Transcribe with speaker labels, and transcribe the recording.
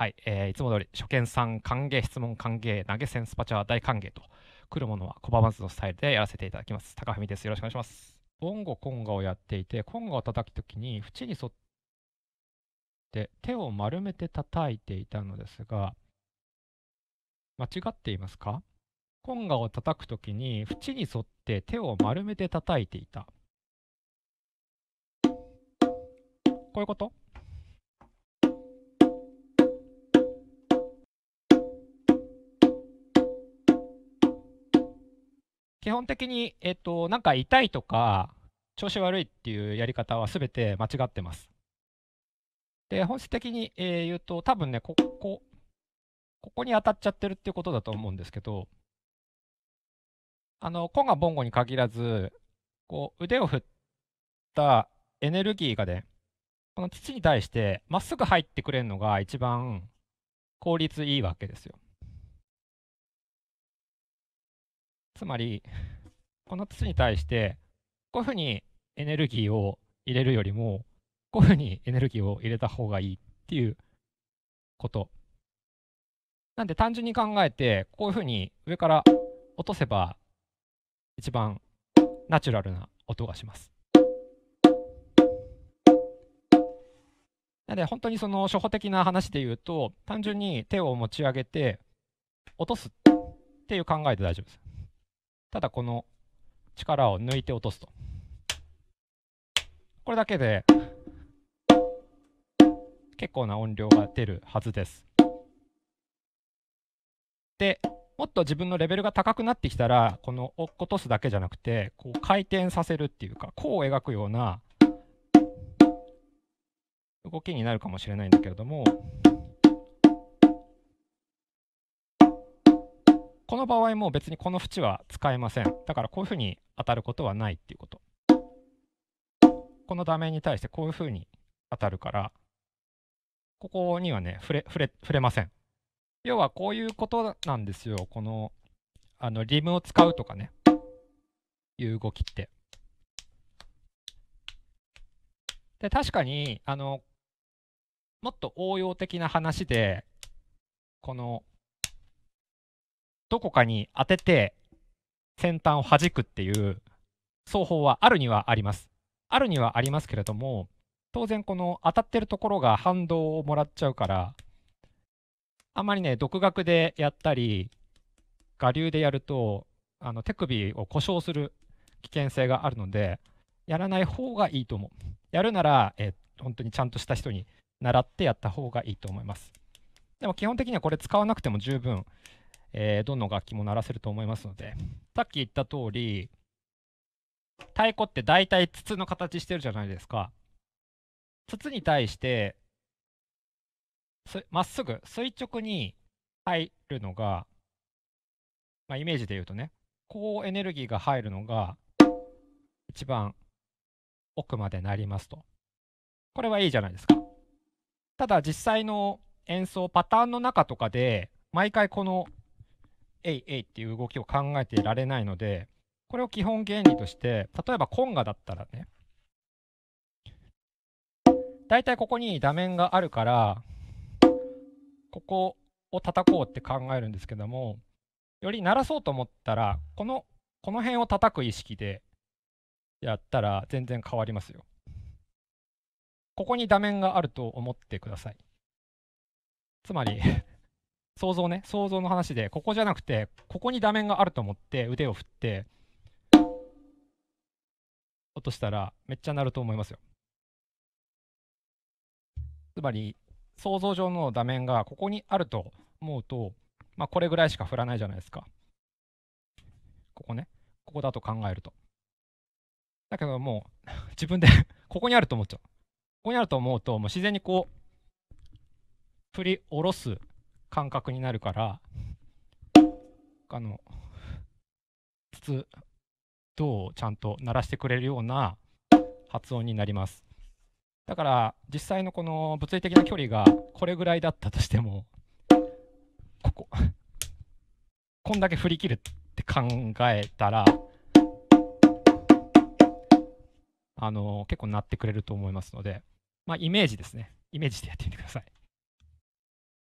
Speaker 1: はい、えー、いつも通り初見さん歓迎、質問歓迎、投げ銭スパチャ大歓迎と、来るものは拒まずのスタイルでやらせていただきます。高文です。よろしくお願いします。ボンゴ、コンガをやっていて、コンガを叩くときに縁に沿って手を丸めて叩いていたのですが、間違っていますかコンガを叩くときに縁に沿って手を丸めて叩いていた。こういうこと基本的に、えっと、なんか痛いとか、調子悪いっていうやり方は全て間違ってます。で、本質的に、えー、言うと、多分ね、ここ、ここに当たっちゃってるっていうことだと思うんですけど、あの、コンガボンゴに限らず、こう、腕を振ったエネルギーがね、この土に対してまっすぐ入ってくれるのが一番効率いいわけですよ。つまり、この土に対して、こういうふうにエネルギーを入れるよりも、こういうふうにエネルギーを入れた方がいいっていうこと。なんで単純に考えて、こういうふうに上から落とせば、一番ナチュラルな音がします。なので本当にその初歩的な話で言うと単純に手を持ち上げて落とすっていう考えで大丈夫です。ただこの力を抜いて落とすとこれだけで結構な音量が出るはずですでもっと自分のレベルが高くなってきたらこの落っことすだけじゃなくてこう回転させるっていうか弧を描くような動きになるかもしれないんだけれどもこの場合も別にこの縁は使えません。だからこういうふうに当たることはないっていうこと。このダメに対してこういうふうに当たるから、ここにはね、触れ、触れ、触れません。要はこういうことなんですよ。この、あの、リムを使うとかね、いう動きって。で、確かに、あの、もっと応用的な話で、この、どこかに当てて先端を弾くっていう奏法はあるにはあります。あるにはありますけれども当然この当たってるところが反動をもらっちゃうからあんまりね独学でやったり我流でやるとあの手首を故障する危険性があるのでやらない方がいいと思う。やるなら、え本当にちゃんとした人に習ってやった方がいいと思います。でも基本的にはこれ使わなくても十分えー、どの楽器も鳴らせると思いますのでさっき言った通り太鼓って大体筒の形してるじゃないですか筒に対してまっすぐ垂直に入るのが、まあ、イメージで言うとね高エネルギーが入るのが一番奥までなりますとこれはいいじゃないですかただ実際の演奏パターンの中とかで毎回このえいえいっていう動きを考えていられないので、これを基本原理として、例えばコンガだったらね、大体ここに座面があるから、ここを叩こうって考えるんですけども、より鳴らそうと思ったら、この、この辺を叩く意識でやったら全然変わりますよ。ここに座面があると思ってください。つまり想像ね想像の話でここじゃなくてここに画面があると思って腕を振って落としたらめっちゃ鳴ると思いますよつまり想像上の画面がここにあると思うとまあこれぐらいしか振らないじゃないですかここねここだと考えるとだけどもう 自分でここにあると思っちゃうここにあると思うともう自然にこう振り下ろす感覚になるからあの筒銅をちゃんと鳴らしてくれるような発音になりますだから実際のこの物理的な距離がこれぐらいだったとしてもこここんだけ振り切るって考えたらあの結構鳴ってくれると思いますのでまあイメージですねイメージでやってみてください